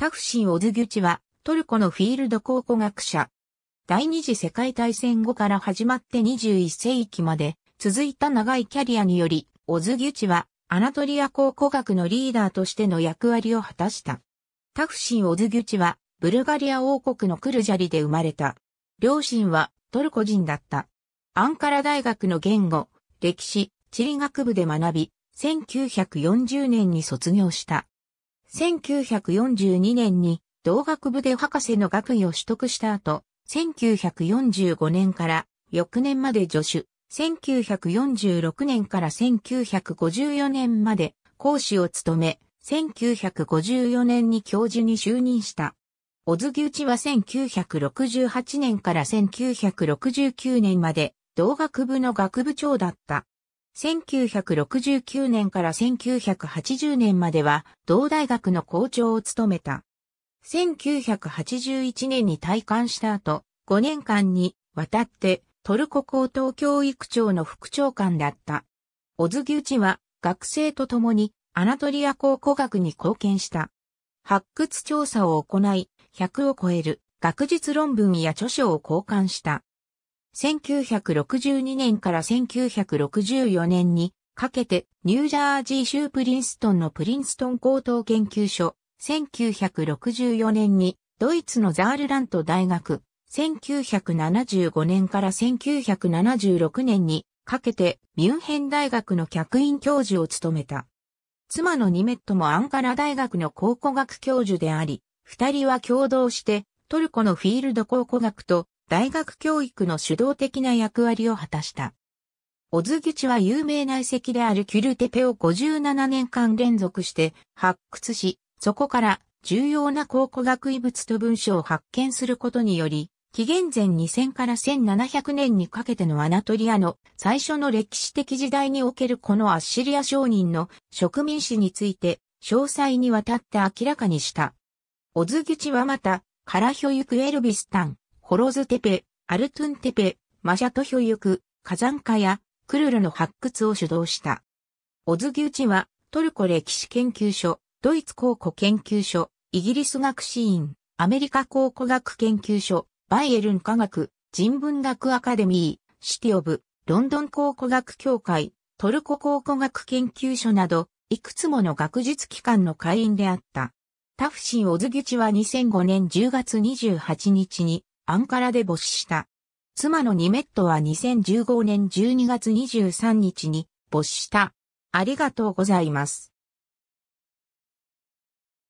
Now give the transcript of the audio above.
タフシン・オズギュチは、トルコのフィールド考古学者。第二次世界大戦後から始まって21世紀まで続いた長いキャリアにより、オズギュチはアナトリア考古学のリーダーとしての役割を果たした。タフシン・オズギュチは、ブルガリア王国のクルジャリで生まれた。両親はトルコ人だった。アンカラ大学の言語、歴史、地理学部で学び、1940年に卒業した。1942年に同学部で博士の学位を取得した後、1945年から翌年まで助手、1946年から1954年まで講師を務め、1954年に教授に就任した。小津木内は1968年から1969年まで同学部の学部長だった。1969年から1980年までは同大学の校長を務めた。1981年に退官した後、5年間にわたってトルコ高等教育庁の副長官だった。オズギウチは学生と共にアナトリア考古学に貢献した。発掘調査を行い、100を超える学術論文や著書を交換した。1962年から1964年にかけてニュージャージー州プリンストンのプリンストン高等研究所、1964年にドイツのザールラント大学、1975年から1976年にかけてミュンヘン大学の客員教授を務めた。妻のニメットもアンカラ大学の考古学教授であり、二人は共同してトルコのフィールド考古学と大学教育の主導的な役割を果たした。オズギュチは有名な遺跡であるキュルテペを57年間連続して発掘し、そこから重要な考古学遺物と文書を発見することにより、紀元前2000から1700年にかけてのアナトリアの最初の歴史的時代におけるこのアッシリア商人の植民史について詳細にわたって明らかにした。オズギュチはまた、カラヒョユクエルビスタン、ホロズテペ、アルトゥンテペ、マシャトヒョユク、火山家やクルルの発掘を主導した。オズギウチはトルコ歴史研究所、ドイツ考古研究所、イギリス学士院、アメリカ考古学研究所、バイエルン科学、人文学アカデミー、シティオブ、ロンドン考古学協会、トルコ考古学研究所など、いくつもの学術機関の会員であった。タフシン・オズギュチは2005年10月28日にアンカラで没した。妻のニメットは2015年12月23日に没した。ありがとうございます。